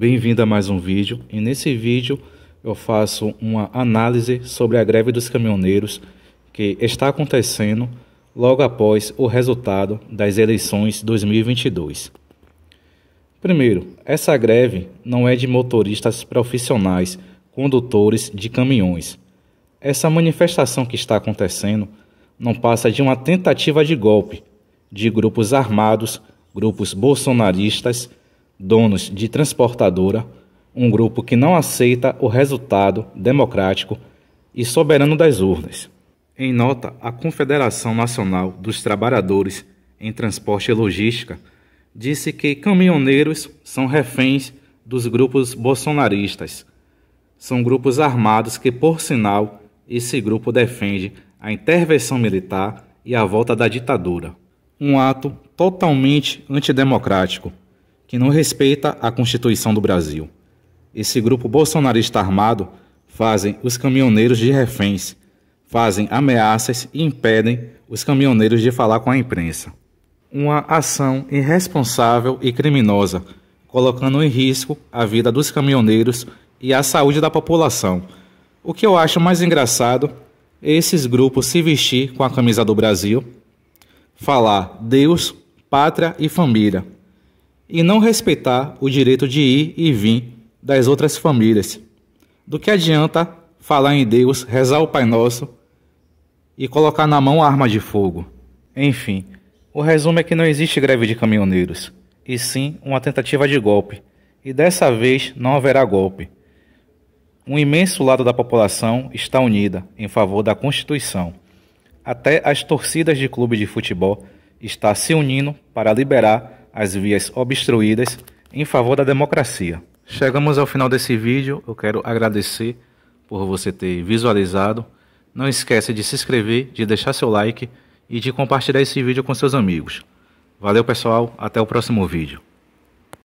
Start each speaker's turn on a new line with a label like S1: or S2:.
S1: Bem-vindo a mais um vídeo e nesse vídeo eu faço uma análise sobre a greve dos caminhoneiros que está acontecendo logo após o resultado das eleições 2022. Primeiro, essa greve não é de motoristas profissionais, condutores de caminhões. Essa manifestação que está acontecendo não passa de uma tentativa de golpe de grupos armados, grupos bolsonaristas donos de transportadora, um grupo que não aceita o resultado democrático e soberano das urnas. Em nota, a Confederação Nacional dos Trabalhadores em Transporte e Logística disse que caminhoneiros são reféns dos grupos bolsonaristas. São grupos armados que, por sinal, esse grupo defende a intervenção militar e a volta da ditadura. Um ato totalmente antidemocrático que não respeita a Constituição do Brasil. Esse grupo bolsonarista armado fazem os caminhoneiros de reféns, fazem ameaças e impedem os caminhoneiros de falar com a imprensa. Uma ação irresponsável e criminosa, colocando em risco a vida dos caminhoneiros e a saúde da população. O que eu acho mais engraçado é esses grupos se vestir com a camisa do Brasil, falar Deus, pátria e família e não respeitar o direito de ir e vir das outras famílias. Do que adianta falar em Deus, rezar o Pai Nosso e colocar na mão a arma de fogo? Enfim, o resumo é que não existe greve de caminhoneiros, e sim uma tentativa de golpe, e dessa vez não haverá golpe. Um imenso lado da população está unida em favor da Constituição. Até as torcidas de clube de futebol estão se unindo para liberar as vias obstruídas em favor da democracia. Chegamos ao final desse vídeo, eu quero agradecer por você ter visualizado. Não esquece de se inscrever, de deixar seu like e de compartilhar esse vídeo com seus amigos. Valeu pessoal, até o próximo vídeo.